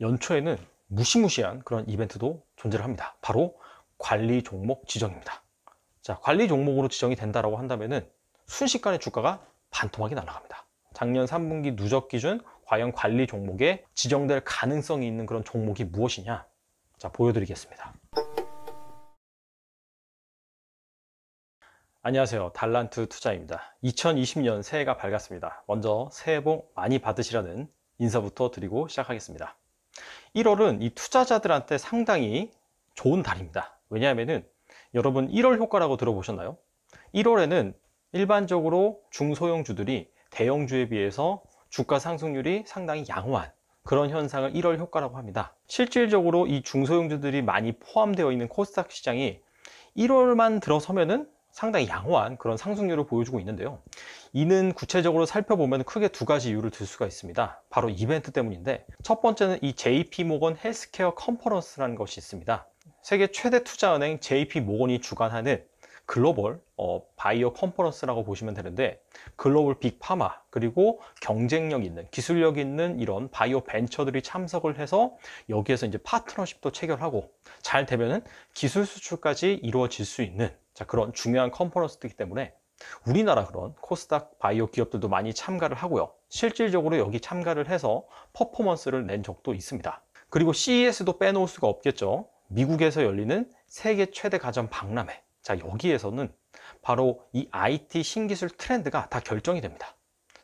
연초에는 무시무시한 그런 이벤트도 존재를 합니다. 바로 관리 종목 지정입니다. 자, 관리 종목으로 지정이 된다라고 한다면은 순식간에 주가가 반토막이 날아갑니다. 작년 3분기 누적 기준 과연 관리 종목에 지정될 가능성이 있는 그런 종목이 무엇이냐? 자, 보여드리겠습니다. 안녕하세요. 달란트 투자입니다. 2020년 새해가 밝았습니다. 먼저 새해 복 많이 받으시라는 인사부터 드리고 시작하겠습니다. 1월은 이 투자자들한테 상당히 좋은 달입니다. 왜냐하면 여러분 1월 효과라고 들어보셨나요? 1월에는 일반적으로 중소형주들이 대형주에 비해서 주가 상승률이 상당히 양호한 그런 현상을 1월 효과라고 합니다. 실질적으로 이 중소형주들이 많이 포함되어 있는 코스닥 시장이 1월만 들어서면은 상당히 양호한 그런 상승률을 보여주고 있는데요. 이는 구체적으로 살펴보면 크게 두 가지 이유를 들 수가 있습니다. 바로 이벤트 때문인데 첫 번째는 이 JP 모건 헬스케어 컨퍼런스라는 것이 있습니다. 세계 최대 투자은행 JP 모건이 주관하는 글로벌 어, 바이오 컨퍼런스라고 보시면 되는데 글로벌 빅파마 그리고 경쟁력 있는 기술력 있는 이런 바이오 벤처들이 참석을 해서 여기에서 이제 파트너십도 체결하고 잘되면 기술 수출까지 이루어질 수 있는 자, 그런 중요한 컴포넌트이기 때문에 우리나라 그런 코스닥 바이오 기업들도 많이 참가를 하고요. 실질적으로 여기 참가를 해서 퍼포먼스를 낸 적도 있습니다. 그리고 CES도 빼놓을 수가 없겠죠. 미국에서 열리는 세계 최대 가전 박람회. 자, 여기에서는 바로 이 IT 신기술 트렌드가 다 결정이 됩니다.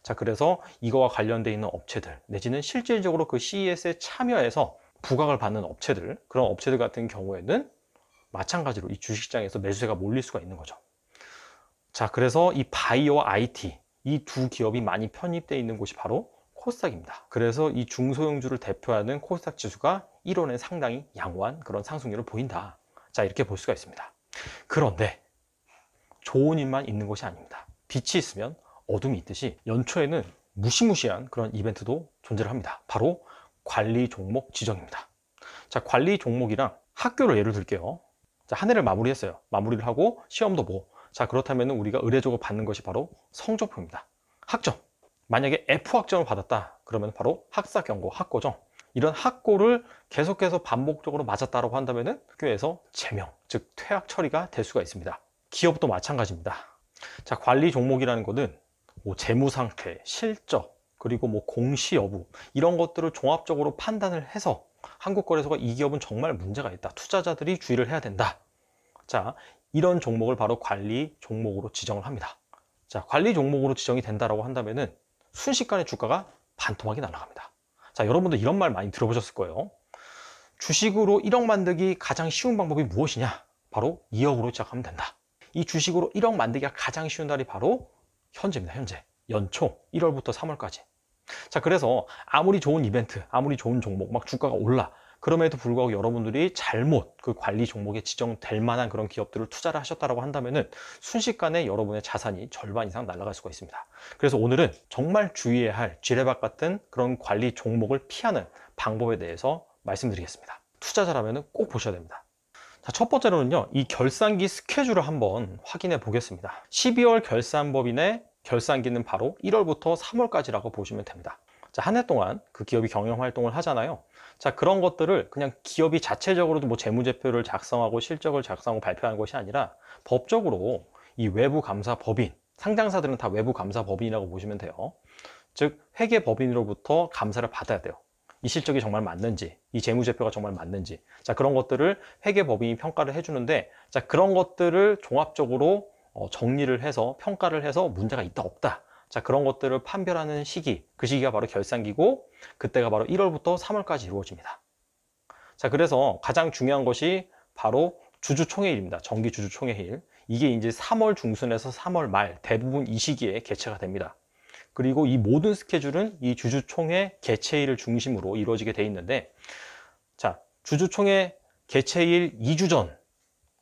자, 그래서 이거와 관련되어 있는 업체들 내지는 실질적으로 그 CES에 참여해서 부각을 받는 업체들 그런 업체들 같은 경우에는 마찬가지로 이 주식장에서 시 매수세가 몰릴 수가 있는 거죠. 자, 그래서 이 바이오와 IT 이 두 기업이 많이 편입되어 있는 곳이 바로 코스닥입니다. 그래서 이 중소형주를 대표하는 코스닥 지수가 1원에 상당히 양호한 그런 상승률을 보인다. 자, 이렇게 볼 수가 있습니다. 그런데 좋은 일만 있는 것이 아닙니다. 빛이 있으면 어둠이 있듯이 연초에는 무시무시한 그런 이벤트도 존재를 합니다. 바로 관리 종목 지정입니다. 자, 관리 종목이랑 학교를 예를 들게요. 자, 한 해를 마무리했어요. 마무리를 하고 시험도 보고. 자, 그렇다면 우리가 의례적으로 받는 것이 바로 성적표입니다. 학점. 만약에 F 학점을 받았다. 그러면 바로 학사 경고, 학고정. 이런 학고를 계속해서 반복적으로 맞았다라고 한다면 학교에서 제명, 즉 퇴학 처리가 될 수가 있습니다. 기업도 마찬가지입니다. 자, 관리 종목이라는 것은 뭐 재무 상태, 실적, 그리고 뭐 공시 여부 이런 것들을 종합적으로 판단을 해서 한국거래소가 이 기업은 정말 문제가 있다. 투자자들이 주의를 해야 된다. 자, 이런 종목을 바로 관리 종목으로 지정을 합니다. 자, 관리 종목으로 지정이 된다라고 한다면은 순식간에 주가가 반토막이 날아갑니다. 자, 여러분도 이런 말 많이 들어보셨을 거예요. 주식으로 1억 만들기 가장 쉬운 방법이 무엇이냐? 바로 2억으로 시작하면 된다. 이 주식으로 1억 만들기가 가장 쉬운 날이 바로 현재입니다. 현재. 연초 1월부터 3월까지. 자 그래서 아무리 좋은 이벤트 아무리 좋은 종목 막 주가가 올라 그럼에도 불구하고 여러분들이 잘못 그 관리 종목에 지정될 만한 그런 기업들을 투자를 하셨다라고 한다면은 순식간에 여러분의 자산이 절반 이상 날아갈 수가 있습니다. 그래서 오늘은 정말 주의해야 할 지뢰박 같은 그런 관리 종목을 피하는 방법에 대해서 말씀드리겠습니다. 투자자라면 꼭 보셔야 됩니다. 자, 첫 번째로는요, 이 결산기 스케줄을 한번 확인해 보겠습니다. 12월 결산법인의 결산기는 바로 1월부터 3월까지라고 보시면 됩니다. 자, 한 해 동안 그 기업이 경영 활동을 하잖아요. 자, 그런 것들을 그냥 기업이 자체적으로도 뭐 재무제표를 작성하고 실적을 작성하고 발표하는 것이 아니라 법적으로 이 외부 감사 법인, 상장사들은 다 외부 감사 법인이라고 보시면 돼요. 즉, 회계 법인으로부터 감사를 받아야 돼요. 이 실적이 정말 맞는지, 이 재무제표가 정말 맞는지. 자, 그런 것들을 회계 법인이 평가를 해주는데, 자, 그런 것들을 종합적으로 어, 정리를 해서 평가를 해서 문제가 있다 없다 자 그런 것들을 판별하는 시기 그 시기가 바로 결산기고 그때가 바로 1월부터 3월까지 이루어집니다 자 그래서 가장 중요한 것이 바로 주주총회일입니다 정기 주주총회일 이게 이제 3월 중순에서 3월 말 대부분 이 시기에 개최가 됩니다 그리고 이 모든 스케줄은 이 주주총회 개최일을 중심으로 이루어지게 돼 있는데 자 주주총회 개최일 2주 전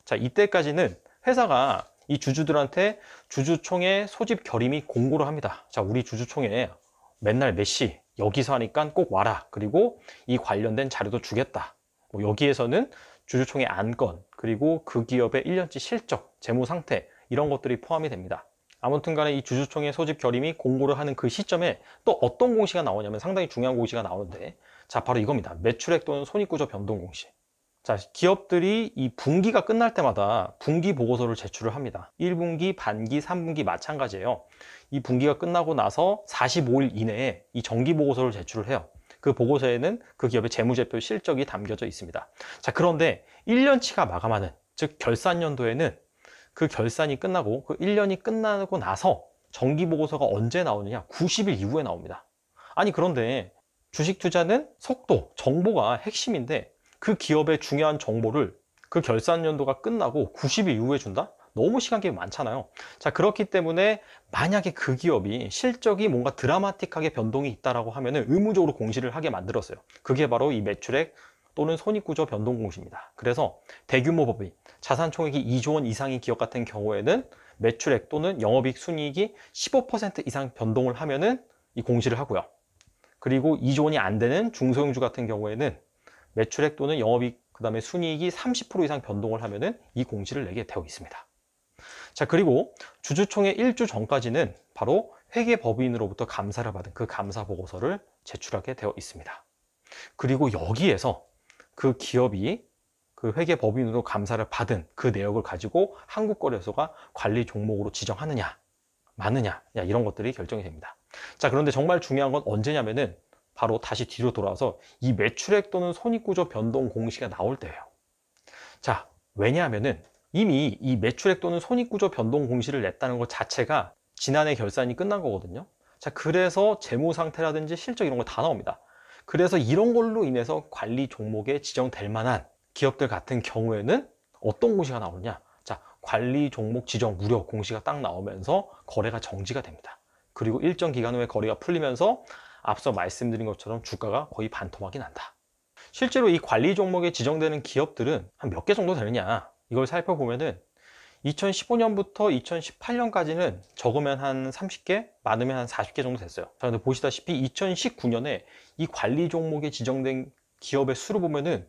자 이때까지는 회사가 이 주주들한테 주주총회 소집 결임이 공고를 합니다. 자, 우리 주주총회 맨날 몇 시 여기서 하니까 꼭 와라. 그리고 이 관련된 자료도 주겠다. 뭐 여기에서는 주주총회 안건 그리고 그 기업의 1년치 실적, 재무 상태 이런 것들이 포함이 됩니다. 아무튼 간에 이 주주총회 소집 결임이 공고를 하는 그 시점에 또 어떤 공시가 나오냐면 상당히 중요한 공시가 나오는데 자 바로 이겁니다. 매출액 또는 손익구조 변동 공시. 자, 기업들이 이 분기가 끝날 때마다 분기 보고서를 제출을 합니다. 1분기, 반기, 3분기 마찬가지예요. 이 분기가 끝나고 나서 45일 이내에 이 정기 보고서를 제출을 해요. 그 보고서에는 그 기업의 재무제표 실적이 담겨져 있습니다. 자, 그런데 1년치가 마감하는, 즉 결산연도에는 그 결산이 끝나고 그 1년이 끝나고 나서 정기 보고서가 언제 나오느냐? 90일 이후에 나옵니다. 아니, 그런데 주식 투자는 속도, 정보가 핵심인데 그 기업의 중요한 정보를 그 결산연도가 끝나고 90일 이후에 준다? 너무 시간 이 많잖아요 자 그렇기 때문에 만약에 그 기업이 실적이 뭔가 드라마틱하게 변동이 있다라고 하면 은 의무적으로 공시를 하게 만들었어요 그게 바로 이 매출액 또는 손익구조 변동 공시입니다 그래서 대규모 법인 자산 총액이 2조 원 이상인 기업 같은 경우에는 매출액 또는 영업이익 순이익이 15% 이상 변동을 하면은 이 공시를 하고요 그리고 2조 원이 안 되는 중소형주 같은 경우에는 매출액 또는 영업이익 그 다음에 순이익이 30% 이상 변동을 하면은 이 공시를 내게 되어 있습니다. 자 그리고 주주총회 1주 전까지는 바로 회계법인으로부터 감사를 받은 그 감사 보고서를 제출하게 되어 있습니다. 그리고 여기에서 그 기업이 그 회계법인으로 감사를 받은 그 내역을 가지고 한국거래소가 관리 종목으로 지정하느냐 마느냐 이런 것들이 결정이 됩니다. 자 그런데 정말 중요한 건 언제냐면은 바로 다시 뒤로 돌아와서 이 매출액 또는 손익구조 변동 공시가 나올 때예요. 자, 왜냐하면은 이미 이 매출액 또는 손익구조 변동 공시를 냈다는 것 자체가 지난해 결산이 끝난 거거든요. 자, 그래서 재무 상태라든지 실적 이런 거 다 나옵니다. 그래서 이런 걸로 인해서 관리 종목에 지정될 만한 기업들 같은 경우에는 어떤 공시가 나오느냐? 자, 관리 종목 지정 무료 공시가 딱 나오면서 거래가 정지가 됩니다. 그리고 일정 기간 후에 거래가 풀리면서 앞서 말씀드린 것처럼 주가가 거의 반토막이 난다. 실제로 이 관리 종목에 지정되는 기업들은 한 몇 개 정도 되느냐 이걸 살펴보면은 2015년부터 2018년까지는 적으면 한 30개, 많으면 한 40개 정도 됐어요. 그런데 보시다시피 2019년에 이 관리 종목에 지정된 기업의 수를 보면은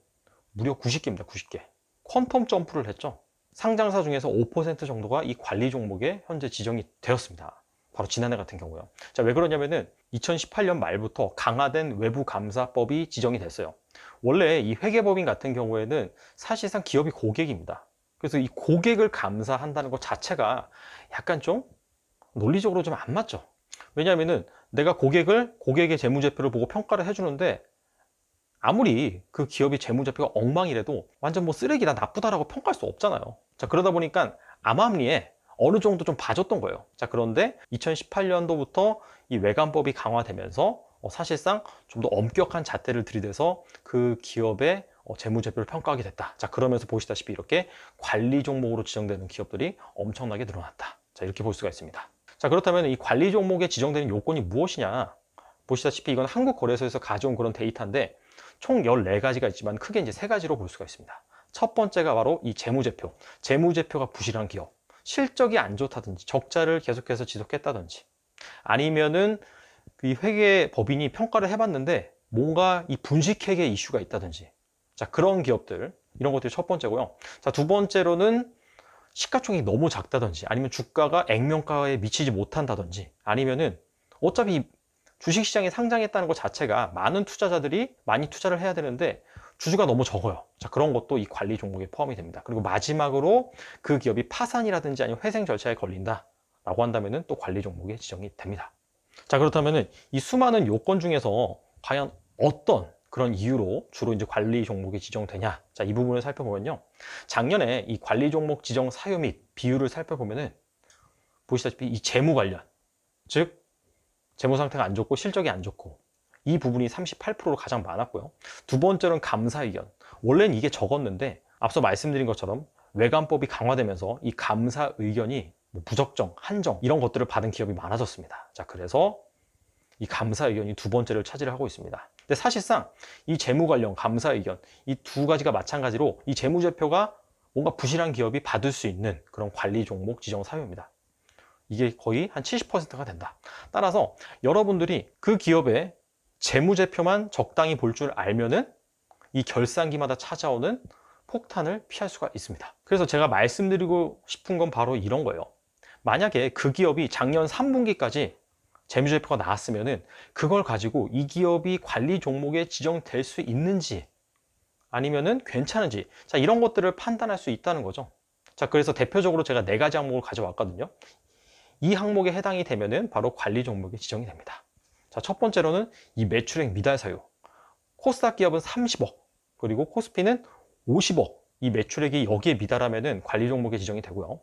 무려 90개입니다. 90개. 퀀텀 점프를 했죠. 상장사 중에서 5% 정도가 이 관리 종목에 현재 지정이 되었습니다. 바로 지난해 같은 경우요. 자, 왜 그러냐면은 2018년 말부터 강화된 외부 감사법이 지정이 됐어요. 원래 이 회계법인 같은 경우에는 사실상 기업이 고객입니다. 그래서 이 고객을 감사한다는 것 자체가 약간 좀 논리적으로 좀 안 맞죠. 왜냐하면은 내가 고객을 고객의 재무제표를 보고 평가를 해주는데 아무리 그 기업이 재무제표가 엉망이라도 완전 뭐 쓰레기다 나쁘다라고 평가할 수 없잖아요. 자 그러다 보니까 암암리에 어느 정도 좀 봐줬던 거예요. 자, 그런데 2018년도부터 이 외관법이 강화되면서 어, 사실상 좀 더 엄격한 자태를 들이대서 그 기업의 어, 재무제표를 평가하게 됐다. 자, 그러면서 보시다시피 이렇게 관리 종목으로 지정되는 기업들이 엄청나게 늘어났다. 자, 이렇게 볼 수가 있습니다. 자, 그렇다면 이 관리 종목에 지정되는 요건이 무엇이냐? 보시다시피 이건 한국거래소에서 가져온 그런 데이터인데 총 14가지가 있지만 크게 이제 세 가지로 볼 수가 있습니다. 첫 번째가 바로 이 재무제표. 재무제표가 부실한 기업. 실적이 안 좋다든지 적자를 계속해서 지속했다든지 아니면은 이 회계 법인이 평가를 해봤는데 뭔가 이 분식회계 이슈가 있다든지 자 그런 기업들 이런 것들이 첫 번째고요 자 두 번째로는 시가총액이 너무 작다든지 아니면 주가가 액면가에 미치지 못한다든지 아니면은 어차피 주식시장에 상장했다는 것 자체가 많은 투자자들이 많이 투자를 해야 되는데 주주가 너무 적어요. 자, 그런 것도 이 관리 종목에 포함이 됩니다. 그리고 마지막으로 그 기업이 파산이라든지 아니면 회생 절차에 걸린다. 라고 한다면 또 관리 종목에 지정이 됩니다. 자, 그렇다면 이 수많은 요건 중에서 과연 어떤 그런 이유로 주로 이제 관리 종목이 지정되냐. 자, 이 부분을 살펴보면요. 작년에 이 관리 종목 지정 사유 및 비율을 살펴보면은 보시다시피 이 재무 관련. 즉, 재무 상태가 안 좋고 실적이 안 좋고 이 부분이 38%로 가장 많았고요. 두번째는 감사의견. 원래는 이게 적었는데 앞서 말씀드린 것처럼 외관법이 강화되면서 이 감사 의견이 뭐 부적정, 한정 이런 것들을 받은 기업이 많아졌습니다. 자, 그래서 이 감사 의견이 두 번째를 차지를 하고 있습니다. 근데 사실상 이 재무 관련 감사 의견 이 두 가지가 마찬가지로 이 재무제표가 뭔가 부실한 기업이 받을 수 있는 그런 관리 종목 지정 사유입니다. 이게 거의 한 70%가 된다. 따라서 여러분들이 그 기업의 재무제표만 적당히 볼 줄 알면은 이 결산기마다 찾아오는 폭탄을 피할 수가 있습니다. 그래서 제가 말씀드리고 싶은 건 바로 이런 거예요. 만약에 그 기업이 작년 3분기까지 재무제표가 나왔으면은 그걸 가지고 이 기업이 관리 종목에 지정될 수 있는지 아니면은 괜찮은지 자 이런 것들을 판단할 수 있다는 거죠. 자 그래서 대표적으로 제가 네 가지 항목을 가져왔거든요. 이 항목에 해당이 되면은 바로 관리 종목에 지정이 됩니다. 자, 첫 번째로는 이 매출액 미달 사유. 코스닥 기업은 30억, 그리고 코스피는 50억. 이 매출액이 여기에 미달하면 관리 종목에 지정이 되고요.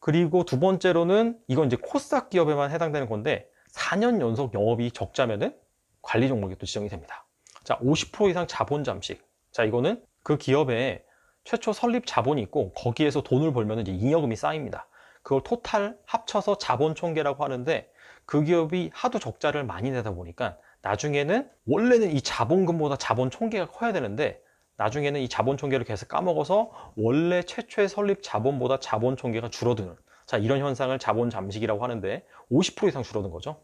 그리고 두 번째로는 이건 이제 코스닥 기업에만 해당되는 건데 4년 연속 영업이 적자면은 관리 종목에 또 지정이 됩니다. 자, 50% 이상 자본 잠식. 자, 이거는 그 기업에 최초 설립 자본이 있고 거기에서 돈을 벌면 이제 잉여금이 쌓입니다. 그걸 토탈 합쳐서 자본 총계라고 하는데 그 기업이 하도 적자를 많이 내다 보니까 나중에는 원래는 이 자본금보다 자본 총계가 커야 되는데 나중에는 이 자본 총계를 계속 까먹어서 원래 최초의 설립 자본보다 자본 총계가 줄어드는 자 이런 현상을 자본 잠식이라고 하는데 50% 이상 줄어든 거죠.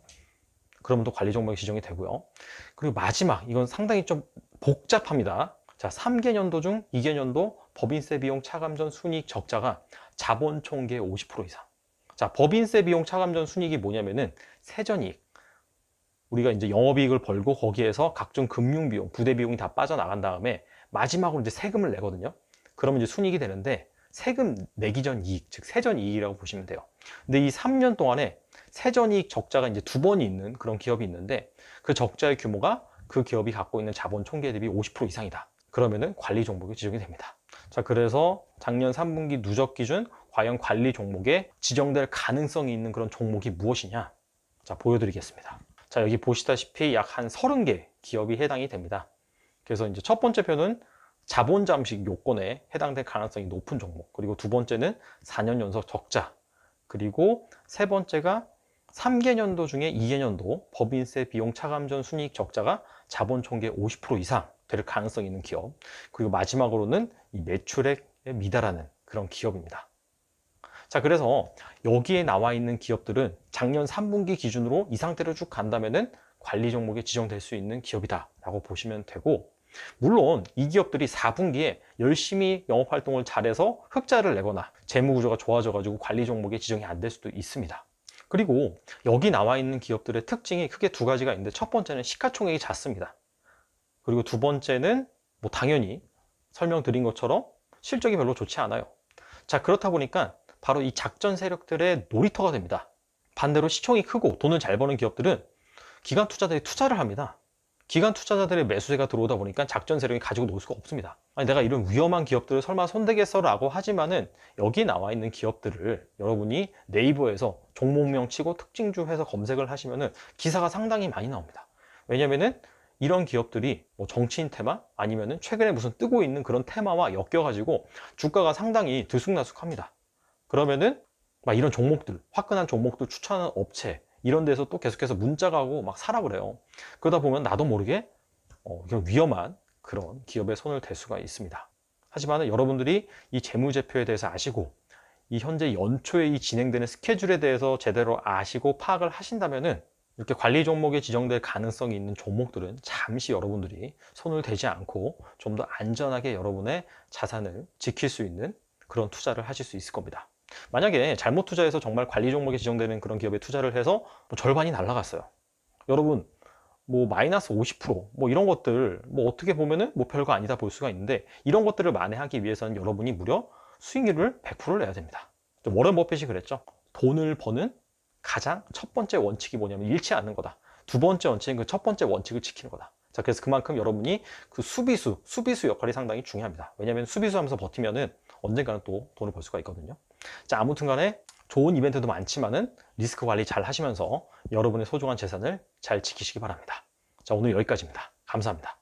그러면 또 관리 종목이 지정이 되고요. 그리고 마지막 이건 상당히 좀 복잡합니다. 자 3개년도 중 2개년도 법인세 비용 차감 전 순이익 적자가 자본 총계50% 이상 자, 법인세 비용 차감 전 순이익이 뭐냐면은 세전이익. 우리가 이제 영업이익을 벌고 거기에서 각종 금융 비용, 부대 비용이 다 빠져나간 다음에 마지막으로 이제 세금을 내거든요. 그러면 이제 순이익이 되는데 세금 내기 전 이익, 즉 세전 이익이라고 보시면 돼요. 근데 이 3년 동안에 세전 이익 적자가 이제 두 번이 있는 그런 기업이 있는데 그 적자의 규모가 그 기업이 갖고 있는 자본 총계 대비 50% 이상이다. 그러면은 관리 종목이 지정이 됩니다. 자, 그래서 작년 3분기 누적 기준 과연 관리 종목에 지정될 가능성이 있는 그런 종목이 무엇이냐 자 보여드리겠습니다 자 여기 보시다시피 약 한 30개 기업이 해당이 됩니다 그래서 이제 첫 번째 표는 자본 잠식 요건에 해당될 가능성이 높은 종목 그리고 두 번째는 4년 연속 적자 그리고 세 번째가 3개년도 중에 2개년도 법인세 비용 차감전 순이익 적자가 자본 총계 50% 이상 될 가능성이 있는 기업 그리고 마지막으로는 이 매출액에 미달하는 그런 기업입니다 자 그래서 여기에 나와 있는 기업들은 작년 3분기 기준으로 이 상태로 쭉 간다면은 관리 종목에 지정될 수 있는 기업이다 라고 보시면 되고 물론 이 기업들이 4분기에 열심히 영업활동을 잘해서 흑자를 내거나 재무구조가 좋아져가지고 관리 종목에 지정이 안 될 수도 있습니다 그리고 여기 나와 있는 기업들의 특징이 크게 두 가지가 있는데 첫 번째는 시가총액이 작습니다 그리고 두 번째는 뭐 당연히 설명드린 것처럼 실적이 별로 좋지 않아요 자 그렇다 보니까 바로 이 작전 세력들의 놀이터가 됩니다. 반대로 시총이 크고 돈을 잘 버는 기업들은 기관 투자들이 투자를 합니다. 기관 투자자들의 매수세가 들어오다 보니까 작전 세력이 가지고 놀 수가 없습니다. 아니 내가 이런 위험한 기업들을 설마 손대겠어라고 하지만은 여기 나와 있는 기업들을 여러분이 네이버에서 종목명 치고 특징주 해서 검색을 하시면은 기사가 상당히 많이 나옵니다. 왜냐면은 이런 기업들이 뭐 정치인 테마 아니면은 최근에 무슨 뜨고 있는 그런 테마와 엮여가지고 주가가 상당히 들쑥날쑥합니다. 그러면은 막 이런 종목들, 화끈한 종목들 추천하는 업체 이런 데서 또 계속해서 문자가 오고 막 사라 그래요. 그러다 보면 나도 모르게 어, 위험한 그런 기업에 손을 댈 수가 있습니다. 하지만 여러분들이 이 재무제표에 대해서 아시고 이 현재 연초에 이 진행되는 스케줄에 대해서 제대로 아시고 파악을 하신다면은 이렇게 관리 종목에 지정될 가능성이 있는 종목들은 잠시 여러분들이 손을 대지 않고 좀 더 안전하게 여러분의 자산을 지킬 수 있는 그런 투자를 하실 수 있을 겁니다. 만약에 잘못 투자해서 정말 관리 종목에 지정되는 그런 기업에 투자를 해서 뭐 절반이 날라갔어요. 여러분 뭐 마이너스 50%뭐 이런 것들 뭐 어떻게 보면은 뭐 별거 아니다 볼 수가 있는데 이런 것들을 만회하기 위해서는 여러분이 무려 수익률을 100%를 내야 됩니다. 워런 버핏이 그랬죠. 돈을 버는 가장 첫 번째 원칙이 뭐냐면 잃지 않는 거다. 두 번째 원칙은 그 첫 번째 원칙을 지키는 거다. 자, 그래서 그만큼 여러분이 그 수비수, 수비수 역할이 상당히 중요합니다. 왜냐하면 수비수 하면서 버티면은 언젠가는 또 돈을 벌 수가 있거든요. 자, 아무튼 간에 좋은 이벤트도 많지만은 리스크 관리 잘 하시면서 여러분의 소중한 재산을 잘 지키시기 바랍니다. 자, 오늘 여기까지입니다. 감사합니다.